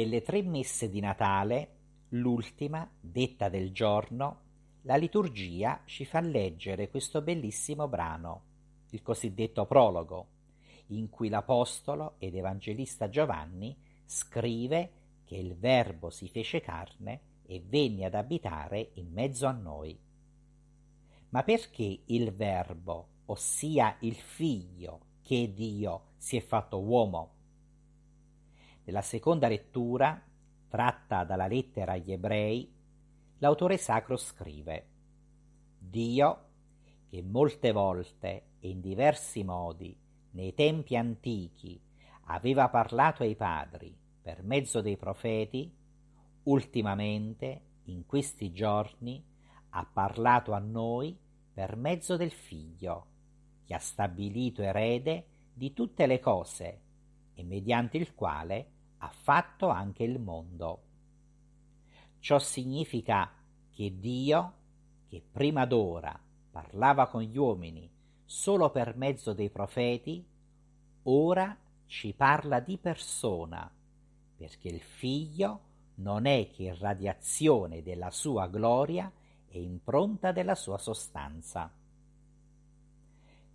Delle tre messe di Natale, l'ultima, detta del giorno, la liturgia ci fa leggere questo bellissimo brano, il cosiddetto prologo, in cui l'Apostolo ed Evangelista Giovanni scrive che il Verbo si fece carne e venne ad abitare in mezzo a noi. Ma perché il Verbo, ossia il Figlio, che è Dio, si è fatto uomo? Nella seconda lettura, tratta dalla lettera agli ebrei, l'autore sacro scrive Dio, che molte volte e in diversi modi, nei tempi antichi, aveva parlato ai padri per mezzo dei profeti, ultimamente, in questi giorni, ha parlato a noi per mezzo del Figlio, che ha stabilito erede di tutte le cose, e mediante il quale ha fatto anche il mondo. Ciò significa che Dio, che prima d'ora parlava con gli uomini solo per mezzo dei profeti, ora ci parla di persona, perché il figlio non è che radiazione della sua gloria e impronta della sua sostanza.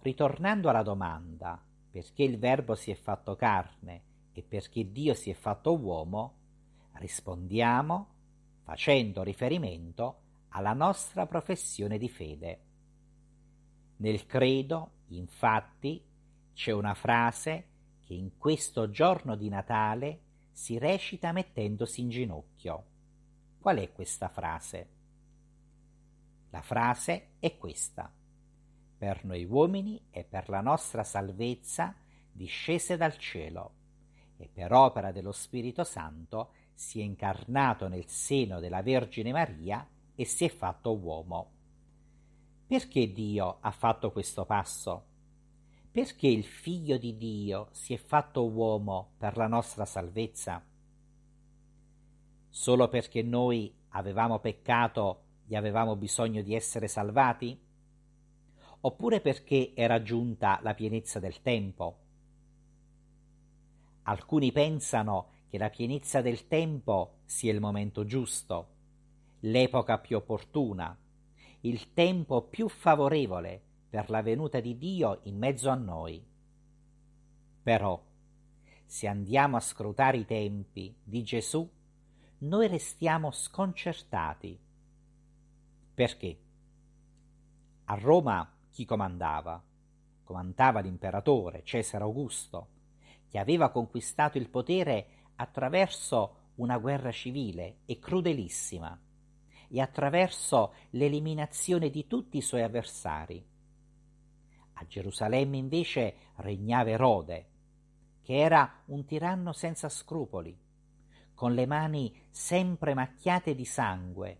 Ritornando alla domanda, perché il Verbo si è fatto carne e perché Dio si è fatto uomo, rispondiamo facendo riferimento alla nostra professione di fede. Nel credo, infatti, c'è una frase che in questo giorno di Natale si recita mettendosi in ginocchio. Qual è questa frase? La frase è questa per noi uomini e per la nostra salvezza discese dal cielo e per opera dello Spirito Santo si è incarnato nel seno della Vergine Maria e si è fatto uomo. Perché Dio ha fatto questo passo? Perché il Figlio di Dio si è fatto uomo per la nostra salvezza? Solo perché noi avevamo peccato e avevamo bisogno di essere salvati? oppure perché era giunta la pienezza del tempo. Alcuni pensano che la pienezza del tempo sia il momento giusto, l'epoca più opportuna, il tempo più favorevole per la venuta di Dio in mezzo a noi. Però, se andiamo a scrutare i tempi di Gesù, noi restiamo sconcertati. Perché? A Roma chi comandava. Comandava l'imperatore Cesare Augusto, che aveva conquistato il potere attraverso una guerra civile e crudelissima e attraverso l'eliminazione di tutti i suoi avversari. A Gerusalemme invece regnava Erode, che era un tiranno senza scrupoli, con le mani sempre macchiate di sangue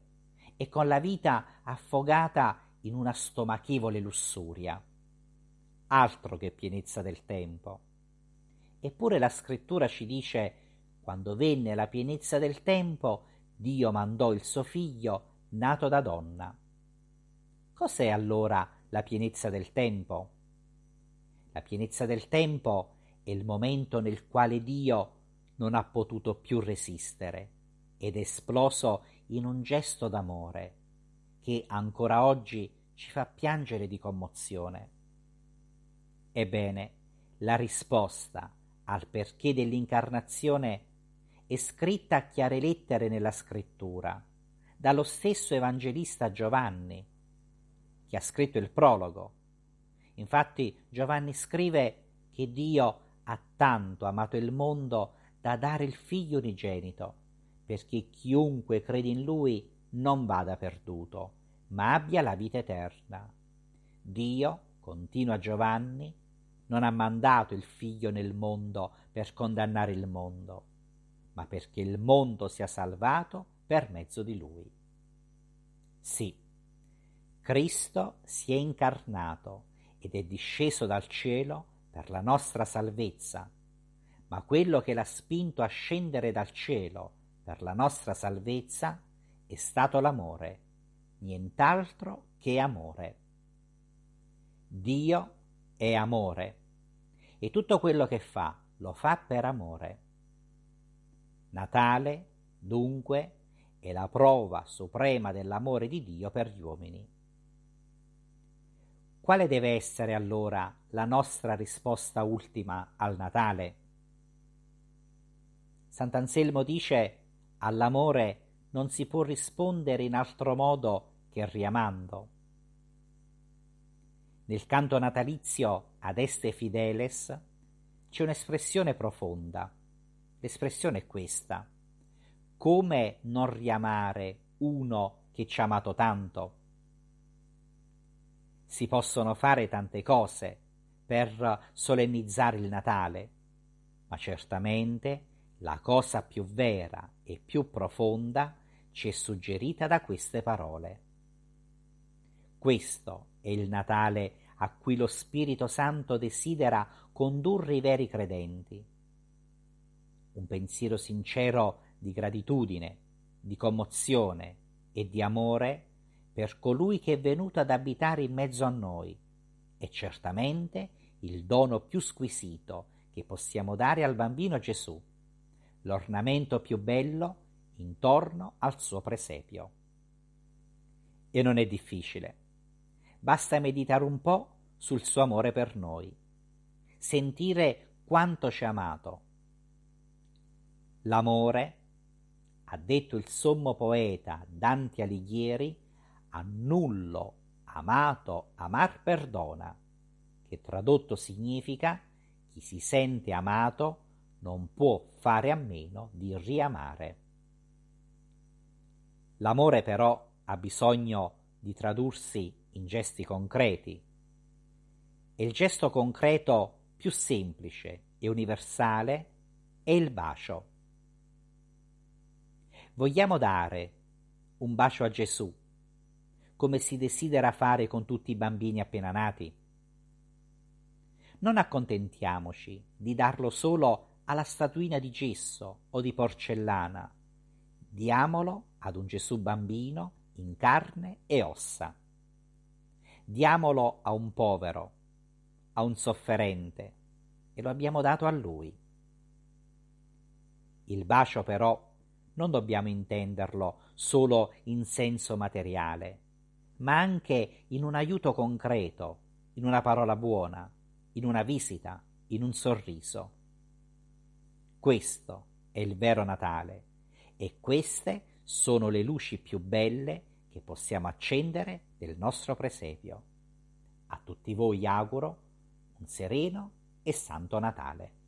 e con la vita affogata in una stomachevole lussuria. Altro che pienezza del tempo. Eppure la scrittura ci dice quando venne la pienezza del tempo, Dio mandò il suo figlio nato da donna. Cos'è allora la pienezza del tempo? La pienezza del tempo è il momento nel quale Dio non ha potuto più resistere ed è esploso in un gesto d'amore che ancora oggi ci fa piangere di commozione. Ebbene, la risposta al perché dell'incarnazione è scritta a chiare lettere nella scrittura, dallo stesso evangelista Giovanni, che ha scritto il prologo. Infatti Giovanni scrive che Dio ha tanto amato il mondo da dare il figlio unigenito, perché chiunque crede in lui non vada perduto, ma abbia la vita eterna. Dio, continua Giovanni, non ha mandato il figlio nel mondo per condannare il mondo, ma perché il mondo sia salvato per mezzo di lui. Sì, Cristo si è incarnato ed è disceso dal cielo per la nostra salvezza, ma quello che l'ha spinto a scendere dal cielo per la nostra salvezza è è stato l'amore, nient'altro che amore. Dio è amore e tutto quello che fa lo fa per amore. Natale, dunque, è la prova suprema dell'amore di Dio per gli uomini. Quale deve essere allora la nostra risposta ultima al Natale? Sant'Anselmo dice all'amore non si può rispondere in altro modo che riamando. Nel canto natalizio ad este fideles c'è un'espressione profonda. L'espressione è questa. Come non riamare uno che ci ha amato tanto? Si possono fare tante cose per solennizzare il Natale, ma certamente la cosa più vera e più profonda è ci è suggerita da queste parole. Questo è il Natale a cui lo Spirito Santo desidera condurre i veri credenti. Un pensiero sincero di gratitudine, di commozione e di amore per colui che è venuto ad abitare in mezzo a noi è certamente il dono più squisito che possiamo dare al bambino Gesù, l'ornamento più bello intorno al suo presepio. E non è difficile. Basta meditare un po' sul suo amore per noi, sentire quanto ci ha amato. L'amore, ha detto il sommo poeta Dante Alighieri, a nullo amato amar perdona, che tradotto significa chi si sente amato non può fare a meno di riamare. L'amore però ha bisogno di tradursi in gesti concreti. E il gesto concreto più semplice e universale è il bacio. Vogliamo dare un bacio a Gesù, come si desidera fare con tutti i bambini appena nati. Non accontentiamoci di darlo solo alla statuina di gesso o di porcellana Diamolo ad un Gesù bambino in carne e ossa. Diamolo a un povero, a un sofferente, e lo abbiamo dato a lui. Il bacio però non dobbiamo intenderlo solo in senso materiale, ma anche in un aiuto concreto, in una parola buona, in una visita, in un sorriso. Questo è il vero Natale e queste sono le luci più belle che possiamo accendere del nostro presepio. A tutti voi auguro un sereno e santo Natale.